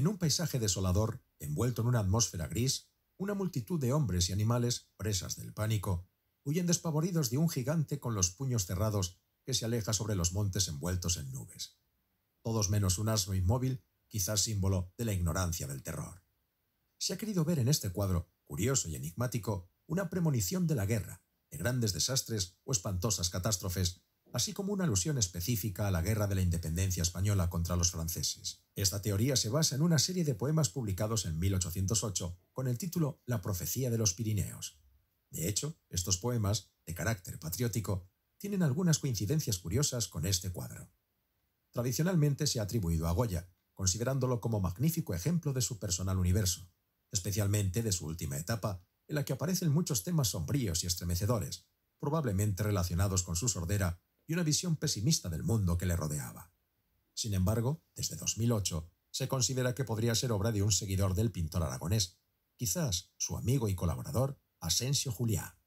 En un paisaje desolador, envuelto en una atmósfera gris, una multitud de hombres y animales, presas del pánico, huyen despavoridos de un gigante con los puños cerrados que se aleja sobre los montes envueltos en nubes. Todos menos un asno inmóvil, quizás símbolo de la ignorancia del terror. Se ha querido ver en este cuadro, curioso y enigmático, una premonición de la guerra, de grandes desastres o espantosas catástrofes, así como una alusión específica a la guerra de la independencia española contra los franceses. Esta teoría se basa en una serie de poemas publicados en 1808 con el título La profecía de los Pirineos. De hecho, estos poemas, de carácter patriótico, tienen algunas coincidencias curiosas con este cuadro. Tradicionalmente se ha atribuido a Goya, considerándolo como magnífico ejemplo de su personal universo, especialmente de su última etapa, en la que aparecen muchos temas sombríos y estremecedores, probablemente relacionados con su sordera y una visión pesimista del mundo que le rodeaba. Sin embargo, desde 2008 se considera que podría ser obra de un seguidor del pintor aragonés, quizás su amigo y colaborador Asensio Juliá.